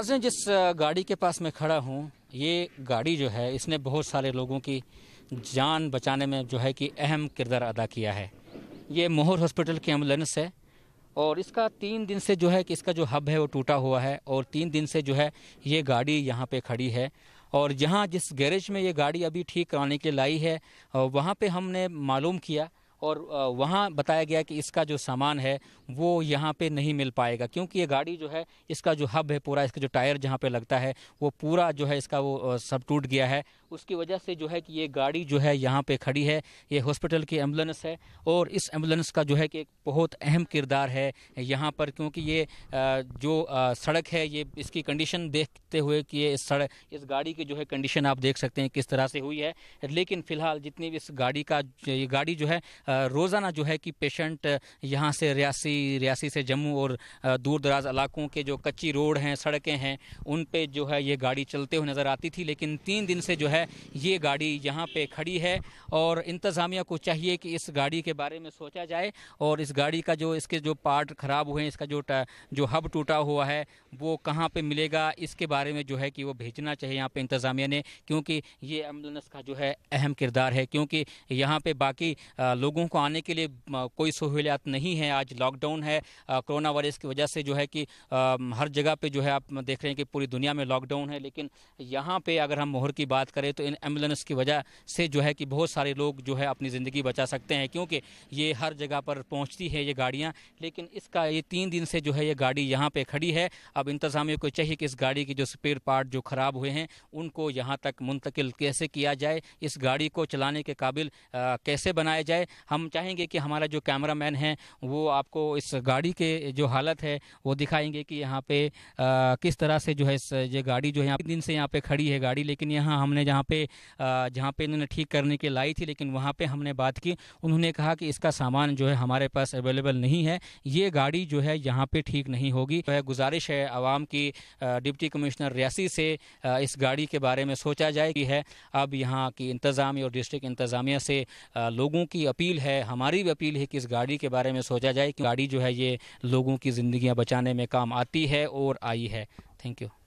नाजन जिस गाड़ी के पास मैं खड़ा हूँ ये गाड़ी जो है इसने बहुत सारे लोगों की जान बचाने में जो है कि अहम किरदार अदा किया है ये मोहर हॉस्पिटल की एम्बुलेंस है और इसका तीन दिन से जो है कि इसका जो हब है वो टूटा हुआ है और तीन दिन से जो है ये गाड़ी यहाँ पे खड़ी है और जहाँ जिस गैरेज में ये गाड़ी अभी ठीक कराने के लिए लाई है वहाँ पे हमने मालूम किया और वहाँ बताया गया कि इसका जो सामान है वो यहाँ पे नहीं मिल पाएगा क्योंकि ये गाड़ी जो है इसका जो हब है पूरा इसका जो टायर जहाँ पे लगता है वो पूरा जो है इसका वो सब टूट गया है उसकी वजह से जो है कि ये गाड़ी जो है यहाँ पे खड़ी है ये हॉस्पिटल की एम्बुलेंस है और इस एम्बुलेंस का जो है कि एक बहुत अहम किरदार है यहाँ पर क्योंकि ये जो सड़क है ये इसकी कंडीशन देखते हुए कि ये इस सड़क इस गाड़ी की जो है कंडीशन आप देख सकते हैं किस तरह से हुई है लेकिन फ़िलहाल जितनी भी इस गाड़ी का ये गाड़ी जो है रोज़ाना जो है कि पेशेंट यहाँ से रियासी रियासी से जम्मू और दूर दराज इलाकों के जो कच्ची रोड हैं सड़कें हैं उन पे जो है ये गाड़ी चलते हुए नज़र आती थी लेकिन तीन दिन से जो है ये गाड़ी यहाँ पे खड़ी है और इंतज़ामिया को चाहिए कि इस गाड़ी के बारे में सोचा जाए और इस गाड़ी का जो इसके जो पार्ट ख़राब हुए हैं इसका जो जो हब टूटा हुआ है वो कहाँ पर मिलेगा इसके बारे में जो है कि वो भेजना चाहिए यहाँ पर इंतज़ामिया ने क्योंकि ये एम्बुलेंस का जो है अहम किरदार है क्योंकि यहाँ पर बाकी लोगों लोगों को आने के लिए कोई सहूलियात नहीं है आज लॉकडाउन है कोरोना वायरस की वजह से जो है कि हर जगह पे जो है आप देख रहे हैं कि पूरी दुनिया में लॉकडाउन है लेकिन यहाँ पे अगर हम मोहर की बात करें तो इन एम्बुलेंस की वजह से जो है कि बहुत सारे लोग जो है अपनी ज़िंदगी बचा सकते हैं क्योंकि ये हर जगह पर पहुँचती है ये गाड़ियाँ लेकिन इसका ये तीन दिन से जो है ये गाड़ी यहाँ पर खड़ी है अब इंतज़ामिया को चाहिए कि इस गाड़ी की जो स्पेयर पार्ट जो ख़राब हुए हैं उनको यहाँ तक मुंतकिल कैसे किया जाए इस गाड़ी को चलाने के काबिल कैसे बनाया जाए हम चाहेंगे कि हमारा जो कैमरा मैन है वो आपको इस गाड़ी के जो हालत है वो दिखाएंगे कि यहाँ पे आ, किस तरह से जो है ये गाड़ी जो है यहाँ दिन से यहाँ पे खड़ी है गाड़ी लेकिन यहाँ हमने जहाँ पे जहाँ पे इन्होंने ठीक करने के लाई थी लेकिन वहाँ पे हमने बात की उन्होंने कहा कि इसका सामान जो है हमारे पास अवेलेबल नहीं है ये गाड़ी जो है यहाँ पर ठीक नहीं होगी तो गुजारिश है आवाम की डिप्टी कमिश्नर रियासी से इस गाड़ी के बारे में सोचा जाए कि है अब यहाँ की इंतज़ामी और डिस्ट्रिक्ट इंतज़ामिया से लोगों की अपील है हमारी भी अपील है कि इस गाड़ी के बारे में सोचा जाए कि गाड़ी जो है ये लोगों की ज़िंदियाँ बचाने में काम आती है और आई है थैंक यू